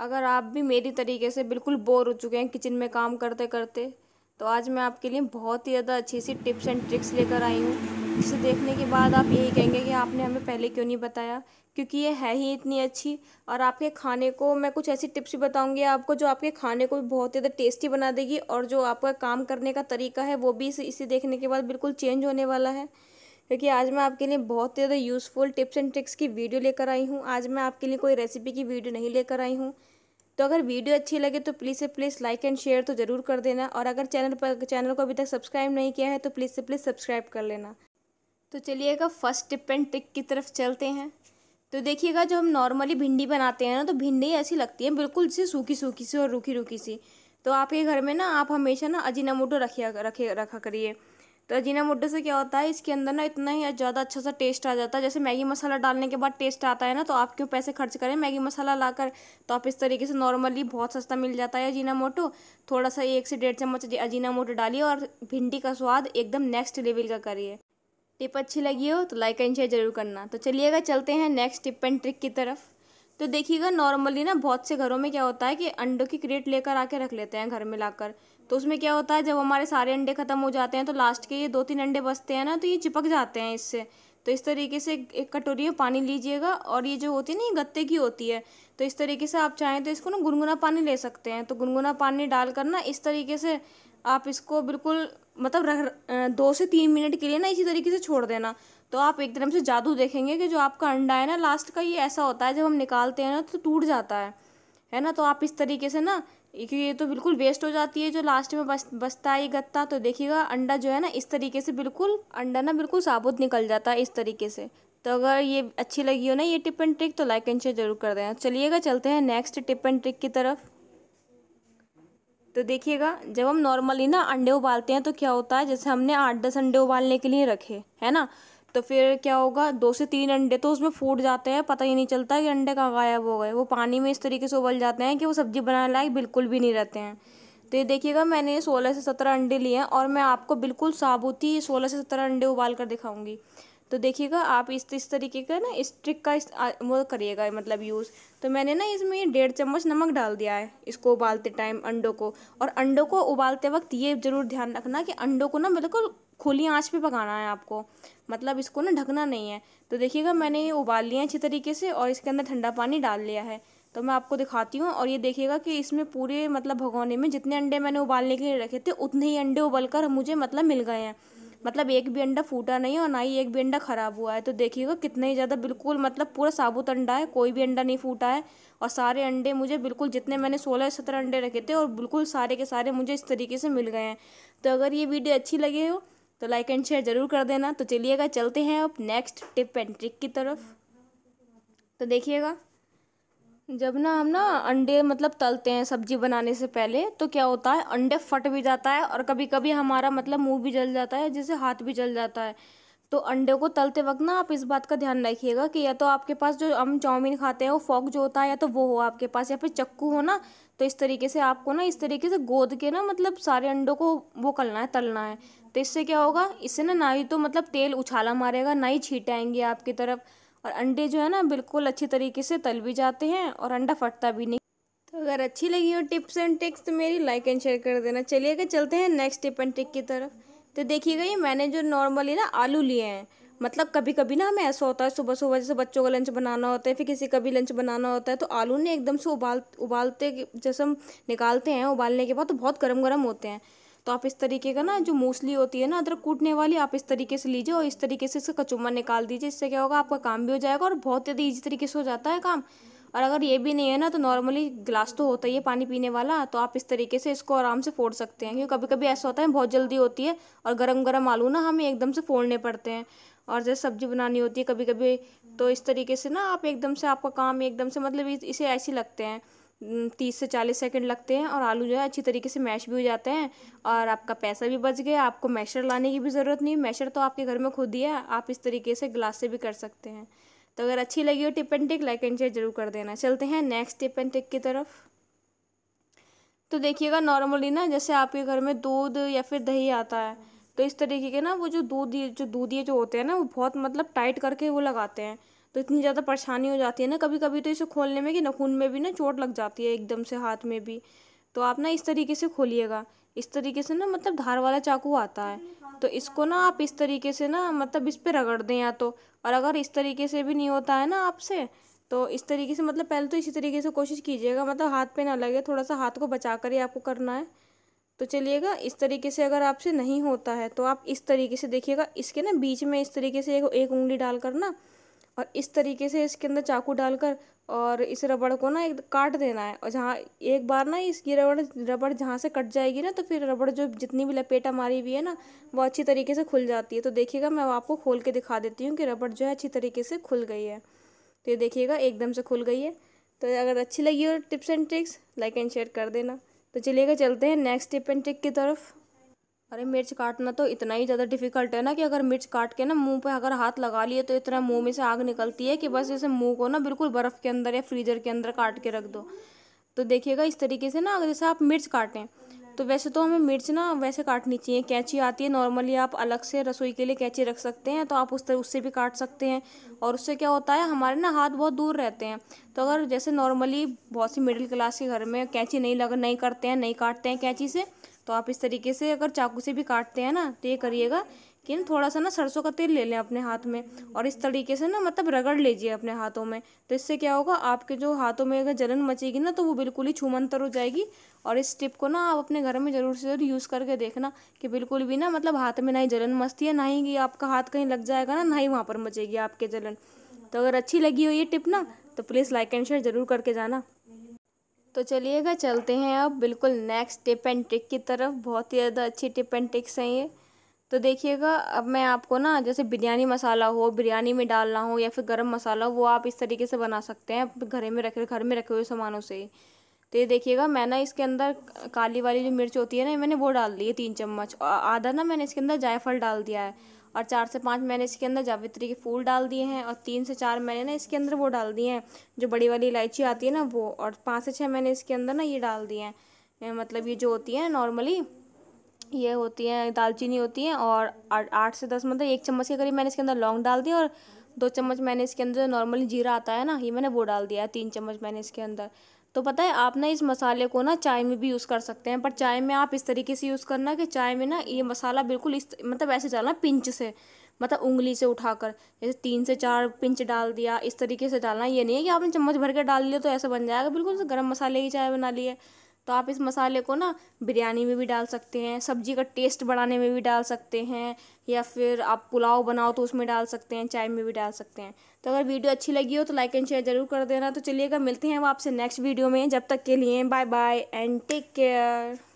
अगर आप भी मेरी तरीके से बिल्कुल बोर हो चुके हैं किचन में काम करते करते तो आज मैं आपके लिए बहुत ही ज़्यादा अच्छी सी टिप्स एंड ट्रिक्स लेकर आई हूँ इसे देखने के बाद आप यही कहेंगे कि आपने हमें पहले क्यों नहीं बताया क्योंकि ये है ही इतनी अच्छी और आपके खाने को मैं कुछ ऐसी टिप्स भी बताऊँगी आपको जो आपके खाने को भी बहुत ज़्यादा टेस्टी बना देगी और जो आपका काम करने का तरीका है वो भी इसे देखने के बाद बिल्कुल चेंज होने वाला है क्योंकि आज मैं आपके लिए बहुत ज़्यादा यूज़फुल टिप्स एंड ट्रिक्स की वीडियो लेकर आई हूँ आज मैं आपके लिए कोई रेसिपी की वीडियो नहीं लेकर आई हूँ तो अगर वीडियो अच्छी लगे तो प्लीज़ से प्लीज़ लाइक एंड शेयर तो ज़रूर कर देना और अगर चैनल पर चैनल को अभी तक सब्सक्राइब नहीं किया है तो प्लीज़ से प्लीज़ सब्सक्राइब कर लेना तो चलिएगा फर्स्ट टिप एंड ट्रिक की तरफ चलते हैं तो देखिएगा जो हम नॉर्मली भिंडी बनाते हैं ना तो भिंडी ऐसी लगती है बिल्कुल जैसे सूखी सूखी सी और रूखी रूखी सी तो आपके घर में ना आप हमेशा ना अजीनामोटो रखिया रखे रखा करिए तो अजीनामोटो से क्या होता है इसके अंदर ना इतना ही ज़्यादा अच्छा सा टेस्ट आ जाता है जैसे मैगी मसाला डालने के बाद टेस्ट आता है ना तो आप क्यों पैसे खर्च करें मैगी मसाला ला कर तो आप इस तरीके से नॉर्मली बहुत सस्ता मिल जाता है अजीनामोटो थोड़ा सा एक से डेढ़ चम्मच अजीनामोटो डालिए और भिंडी का स्वाद एकदम नेक्स्ट लेवल का करिए टिप अच्छी लगी हो तो लाइक एंड शेयर जरूर करना तो चलिएगा चलते हैं नेक्स्ट टिप एंड ट्रिक की तरफ तो देखिएगा नॉर्मली ना बहुत से घरों में क्या होता है कि अंडों की क्रेट लेकर आके रख लेते हैं घर में लाकर तो उसमें क्या होता है जब हमारे सारे अंडे ख़त्म हो जाते हैं तो लास्ट के ये दो तीन अंडे बचते हैं ना तो ये चिपक जाते हैं इससे तो इस तरीके से एक कटोरी में पानी लीजिएगा और ये जो होती है ना ये गत्ते की होती है तो इस तरीके से आप चाहें तो इसको ना गुनगुना पानी ले सकते हैं तो गुनगुना पानी डालकर ना इस तरीके से आप इसको बिल्कुल मतलब रख दो से तीन मिनट के लिए ना इसी तरीके से छोड़ देना तो आप एकदम से जादू देखेंगे कि जो आपका अंडा है ना लास्ट का ये ऐसा होता है जब हम निकालते हैं ना तो टूट जाता है है ना तो आप इस तरीके से ना क्योंकि ये तो बिल्कुल वेस्ट हो जाती है जो लास्ट में बस बचता है ये गत्ता तो देखिएगा अंडा जो है ना इस तरीके से बिल्कुल अंडा ना बिल्कुल साबुत निकल जाता है इस तरीके से तो अगर ये अच्छी लगी हो ना ये टिप एंड ट्रिक तो लाइक एंड शेयर जरूर कर देना चलिएगा चलते हैं नेक्स्ट टिप एंड ट्रिक की तरफ तो देखिएगा जब हम नॉर्मली ना अंडे उबालते हैं तो क्या होता है जैसे हमने आठ दस अंडे उबालने के लिए रखे है ना तो फिर क्या होगा दो से तीन अंडे तो उसमें फूट जाते हैं पता ही नहीं चलता कि अंडे कहाँ गायब हो गए वो पानी में इस तरीके से उबल जाते हैं कि वो सब्ज़ी बनाने लायक बिल्कुल भी नहीं रहते हैं तो ये देखिएगा मैंने सोलह से सत्रह अंडे लिए हैं और मैं आपको बिल्कुल साबुती सोलह से सत्रह अंडे उबाल कर दिखाऊँगी तो देखिएगा आप इस इस तरीके का ना इस ट्रिक का इस वो करिएगा मतलब यूज़ तो मैंने ना इसमें डेढ़ चम्मच नमक डाल दिया है इसको उबालते टाइम अंडों को और अंडों को उबालते वक्त ये ज़रूर ध्यान रखना कि अंडों को ना बिल्कुल खुली आंच पे पकाना है आपको मतलब इसको ना ढकना नहीं है तो देखिएगा मैंने ये उबाल लिया है अच्छी तरीके से और इसके अंदर ठंडा पानी डाल लिया है तो मैं आपको दिखाती हूँ और ये देखिएगा कि इसमें पूरे मतलब भगोने में जितने अंडे मैंने उबालने के लिए रखे थे उतने ही अंडे उबल कर मुझे मतलब मिल गए हैं मतलब एक भी अंडा फूटा नहीं और ना ही एक भी अंडा ख़राब हुआ है तो देखिएगा कितना ही ज़्यादा बिल्कुल मतलब पूरा साबुत अंडा है कोई भी अंडा नहीं फूटा है और सारे अंडे मुझे बिल्कुल जितने मैंने सोलह सत्रह अंडे रखे थे और बिल्कुल सारे के सारे मुझे इस तरीके से मिल गए हैं तो अगर ये वीडियो अच्छी लगी हो तो लाइक एंड शेयर ज़रूर कर देना तो चलिएगा चलते हैं अब नेक्स्ट टिप एंड ट्रिक की तरफ तो देखिएगा जब ना हम ना अंडे मतलब तलते हैं सब्जी बनाने से पहले तो क्या होता है अंडे फट भी जाता है और कभी कभी हमारा मतलब मुंह भी जल जाता है जैसे हाथ भी जल जाता है तो अंडे को तलते वक्त ना आप इस बात का ध्यान रखिएगा कि या तो आपके पास जो हम चाउमीन खाते हैं वो फॉक जो होता है या तो वो हो आपके पास या फिर चक्कू हो ना तो इस तरीके से आपको ना इस तरीके से गोद के ना मतलब सारे अंडों को वो करना है तलना है तो इससे क्या होगा इससे ना ना ही तो मतलब तेल उछाला मारेगा ना ही छीटे आएंगे आपकी तरफ और अंडे जो है ना बिल्कुल अच्छी तरीके से तल भी जाते हैं और अंडा फटता भी नहीं तो अगर अच्छी लगी हो टिप्स एंड ट्रिक्स तो मेरी लाइक एंड शेयर कर देना चलिएगा चलते हैं नेक्स्ट टिप एंड ट्रिक की तरफ तो देखिएगा ये मैंने जो नॉर्मली ना आलू लिए हैं मतलब कभी कभी ना हमें ऐसा होता है सुबह सुबह जैसे बच्चों का लंच बनाना होता है फिर किसी का भी लंच बनाना होता है तो आलू ने एकदम से उबाल उबालते जैसे हम निकालते हैं उबालने के बाद तो बहुत गर्म गर्म होते हैं तो आप इस तरीके का ना जो मूसली होती है ना अदरक कूटने वाली आप इस तरीके से लीजिए और इस तरीके से इसका कचुम्मा निकाल दीजिए इससे क्या होगा आपका काम भी हो जाएगा और बहुत ज़्यादा ईजी तरीके से हो जाता है काम और अगर ये भी नहीं है ना तो नॉर्मली गिलास तो होता ही है पानी पीने वाला तो आप इस तरीके से इसको आराम से फोड़ सकते हैं क्योंकि कभी कभी ऐसा होता है बहुत जल्दी होती है और गरम गरम आलू ना हमें एकदम से फोड़ने पड़ते हैं और जैसे सब्जी बनानी होती है कभी कभी तो इस तरीके से ना आप एकदम से आपका काम एकदम से मतलब इसे ऐसे लगते हैं तीस से चालीस सेकंड लगते हैं और आलू जो है अच्छी तरीके से मैश भी हो जाते हैं और आपका पैसा भी बच गया आपको मैशर लाने की भी ज़रूरत नहीं मैशर तो आपके घर में खुद ही है आप इस तरीके से गिलास से भी कर सकते हैं तो अगर अच्छी लगी हो tip and trick like and share जरूर कर देना चलते हैं नेक्स्ट टिप एंड टिक की तरफ तो देखिएगा नॉर्मली ना जैसे आपके घर में दूध या फिर दही आता है तो इस तरीके के ना वो जो दूध जो दूधिए जो होते हैं ना वो बहुत मतलब टाइट करके वो लगाते हैं तो इतनी ज़्यादा परेशानी हो जाती है ना कभी कभी तो इसे खोलने में कि नखून में भी ना चोट लग जाती है एकदम से हाथ में भी तो आप ना इस तरीके से खोलिएगा इस तरीके से ना मतलब धार वाला चाकू आता है तो इसको ना आप इस तरीके से ना मतलब इस पर रगड़ दें या तो और अगर इस तरीके से भी नहीं होता है ना आपसे तो इस तरीके से मतलब पहले तो इसी तरीके से कोशिश कीजिएगा मतलब हाथ पे ना लगे थोड़ा सा हाथ को बचा कर ही आपको करना है तो चलिएगा इस तरीके से अगर आपसे नहीं होता है तो आप इस तरीके से देखिएगा इसके ना बीच में इस तरीके से एक, उंगली डालकर ना और इस तरीके से इसके अंदर चाकू डालकर और इस रबड़ को ना एक काट देना है और जहाँ एक बार ना इसकी रबड़ रबड़ जहाँ से कट जाएगी ना तो फिर रबड़ जो जितनी भी लपेटा मारी हुई है ना वो अच्छी तरीके से खुल जाती है तो देखिएगा मैं आपको खोल के दिखा देती हूँ कि रबड़ जो है अच्छी तरीके से खुल गई है तो ये देखिएगा एकदम से खुल गई है तो अगर अच्छी लगी हो tips and tricks like and share कर देना तो चलिएगा चलते हैं नेक्स्ट टिप एंड ट्रिक की तरफ अरे मिर्च काटना तो इतना ही ज़्यादा डिफिकल्ट है ना कि अगर मिर्च काट के ना मुंह पे अगर हाथ लगा लिए तो इतना मुंह में से आग निकलती है कि बस जैसे मुंह को ना बिल्कुल बर्फ़ के अंदर या फ्रीजर के अंदर काट के रख दो तो देखिएगा इस तरीके से ना अगर जैसे आप मिर्च काटें तो वैसे तो हमें मिर्च ना वैसे काटनी चाहिए कैंची आती है नॉर्मली आप अलग से रसोई के लिए कैंची रख सकते हैं तो आप उस तरह उससे भी काट सकते हैं और उससे क्या होता है हमारे ना हाथ बहुत दूर रहते हैं तो अगर जैसे नॉर्मली बहुत सी मिडिल क्लास के घर में कैंची नहीं लग नहीं करते हैं नहीं काटते हैं कैंची से तो आप इस तरीके से अगर चाकू से भी काटते हैं ना तो ये करिएगा कि ना थोड़ा सा ना सरसों का तेल ले लें अपने हाथ में और इस तरीके से ना मतलब रगड़ लीजिए अपने हाथों में तो इससे क्या होगा आपके जो हाथों में अगर जलन मचेगी ना तो वो बिल्कुल ही छूमंतर हो जाएगी और इस टिप को ना आप अपने घर में ज़रूर से ज़रूर यूज़ करके देखना कि बिल्कुल भी ना मतलब हाथ में ना ही जलन मचती है ना ही आपका हाथ कहीं लग जाएगा ना ना ही वहाँ पर मचेगी आपके जलन तो अगर अच्छी लगी हो ये टिप ना तो प्लीज़ लाइक एंड शेयर ज़रूर करके जाना तो चलिएगा चलते हैं अब बिल्कुल नेक्स्ट टिप एंड ट्रिक की तरफ बहुत ही ज़्यादा अच्छी टिप एंड ट्रिक्स हैं ये तो देखिएगा अब मैं आपको ना जैसे बिरयानी मसाला हो बिरयानी में डालना हो या फिर गरम मसाला वो आप इस तरीके से बना सकते हैं अपने घर में रखे घर में रखे हुए सामानों से तो ये देखिएगा मैं ना इसके अंदर काली वाली जो मिर्च होती है ना मैंने वो डाल दी है तीन चम्मच और आधा ना मैंने इसके अंदर जायफल डाल दिया है और चार से पाँच मैंने इसके अंदर जावित्री के फूल डाल दिए हैं और तीन से चार मैंने ना इसके अंदर वो डाल दिए हैं जो बड़ी वाली इलायची आती है ना वो और पाँच से छः मैंने इसके अंदर ना ये डाल दिए हैं मतलब ये जो होती है नॉर्मली ये होती हैं दालचीनी होती हैं और आठ से दस मतलब एक चम्मच के करीब मैंने इसके अंदर लौंग डाल दी और दो चम्मच मैंने इसके अंदर नॉर्मली जीरा आता है ना ये मैंने वो डाल दिया है तीन चम्मच मैंने इसके अंदर तो पता है आप ना इस मसाले को ना चाय में भी यूज़ कर सकते हैं पर चाय में आप इस तरीके से यूज़ करना कि चाय में ना ये मसाला बिल्कुल इस मतलब ऐसे डालना पिंच से मतलब उंगली से उठाकर जैसे तीन से चार पिंच डाल दिया इस तरीके से डालना ये नहीं है कि आपने चम्मच भर के डाल लिया तो ऐसा बन जाएगा बिल्कुल गर्म मसाले की चाय बना ली है तो आप इस मसाले को ना बिरयानी में भी डाल सकते हैं सब्जी का टेस्ट बढ़ाने में भी डाल सकते हैं या फिर आप पुलाव बनाओ तो उसमें डाल सकते हैं चाय में भी डाल सकते हैं तो अगर वीडियो अच्छी लगी हो तो लाइक एंड शेयर ज़रूर कर देना तो चलिएगा मिलते हैं वो आपसे नेक्स्ट वीडियो में जब तक के लिए bye bye and take care